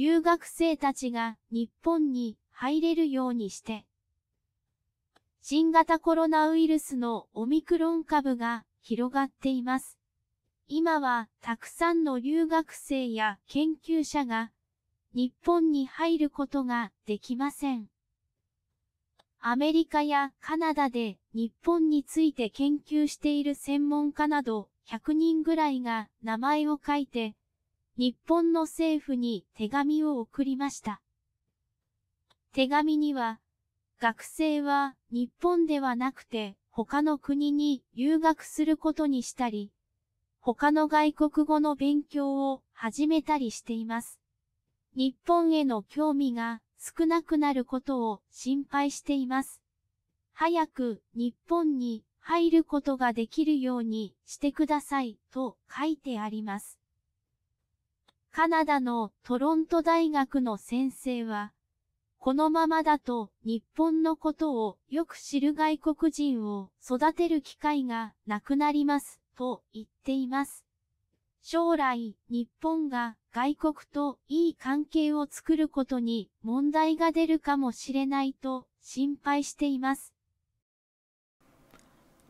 留学生たちが日本に入れるようにして、新型コロナウイルスのオミクロン株が広がっています。今はたくさんの留学生や研究者が日本に入ることができません。アメリカやカナダで日本について研究している専門家など100人ぐらいが名前を書いて日本の政府に手紙を送りました。手紙には、学生は日本ではなくて他の国に留学することにしたり、他の外国語の勉強を始めたりしています。日本への興味が少なくなることを心配しています。早く日本に入ることができるようにしてくださいと書いてあります。カナダのトロント大学の先生は、このままだと日本のことをよく知る外国人を育てる機会がなくなりますと言っています。将来日本が外国といい関係を作ることに問題が出るかもしれないと心配しています。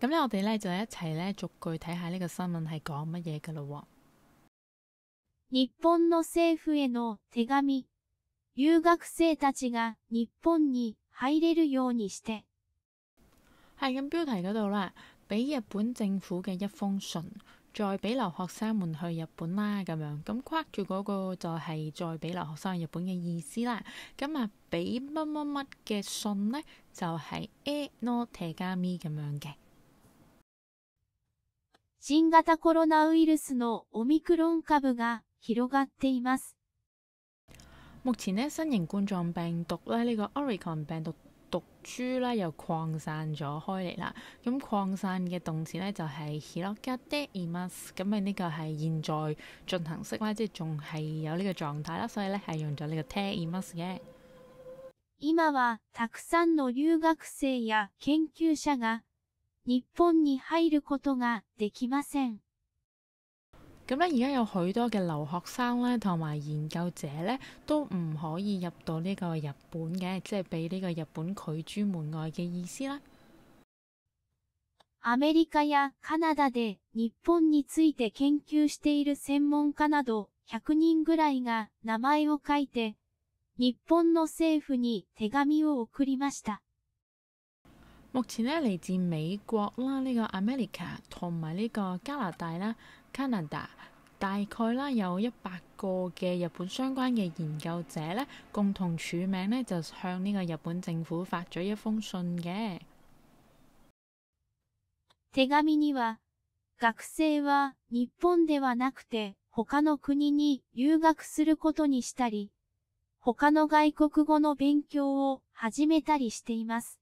咁咧，我哋咧就一齊咧逐句睇下呢個新聞係講乜嘢噶咯日本の政府への手紙。留学生たちが日本に入れるようにして。はい、咁標題嗰度啦，俾日本政府嘅一封信，再俾留学生們去日本啦咁樣。咁框住嗰個就係再俾留学生去日本嘅意思啦。咁啊，俾乜乜乜嘅信呢，就係、是、e no t 手紙咁樣嘅。新型コロナウイルスのオミクロン株が広がっています。目前呢新型冠狀病毒咧呢、個 Oricon 病毒。毒株呢又擴散咗開嚟啦。咁擴散嘅動詞呢就係 h i r o g a d e i m a s 咁啊呢個係現在進行式啦，即係仲係有呢個狀態啦，所以呢係用咗呢個 te i m a s 嘅。今はたくさんの留学生や研究者が日本に入ることができません。咁咧，而家有許多嘅留學生咧，同埋研究者咧，都唔可以入到呢個日本嘅，即係俾呢個日本拒諸門外嘅意思啦。アメリカやカナダで日本について研究している専門家など100人ぐらいが名前を書いて、日本の政府に手紙を送りました。目前咧嚟自美國啦、呢、這個 America 同埋呢個加拿大啦、Canada，大概啦有一百個嘅日本相關嘅研究者咧，共同署名咧就向呢個日本政府發咗一封信嘅。手紙には、学生は日本ではなくて他の国に留学することにしたり、他の外国語の勉強を始めたりしています。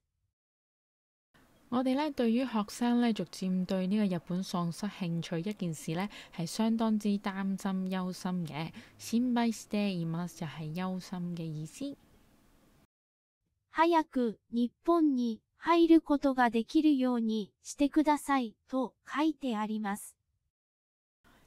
我哋咧對於學生咧逐漸對呢個日本喪失興趣一件事咧係相當之擔心憂心嘅。心配しています就係憂心嘅意思。早く日本に入ることができるようにしてくださいと書いてあります。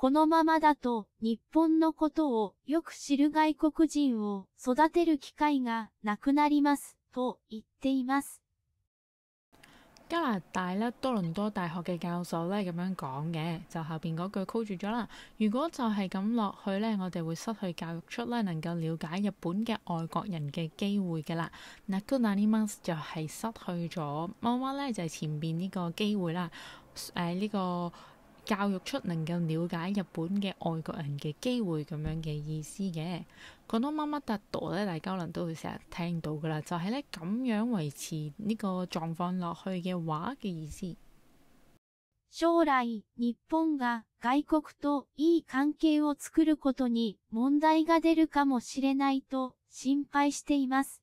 このままだと日本のことをよく知る外国人を育てる機会がなくなりますと言っています。加拿大咧多倫多大学嘅教授咧咁樣は、嘅，就後は、嗰句 c は、l は、住咗啦。如果就係咁落去咧，我哋は、失去教育出咧能は、了解日本嘅外國人嘅は、會嘅啦。那くは、ります就係失去咗乜乜咧，就係、是、前邊呢個機會啦。誒、呃、呢、這個。教育出能夠了解日本嘅外國人嘅機會咁樣嘅意思嘅。こ到乜乜だ度咧，大家可能都會成日聽到噶啦，就係咧咁樣維持呢個狀況落去嘅話嘅意思。將來、日本が外国といい関係を作ることに問題が出るかもしれないと心配しています。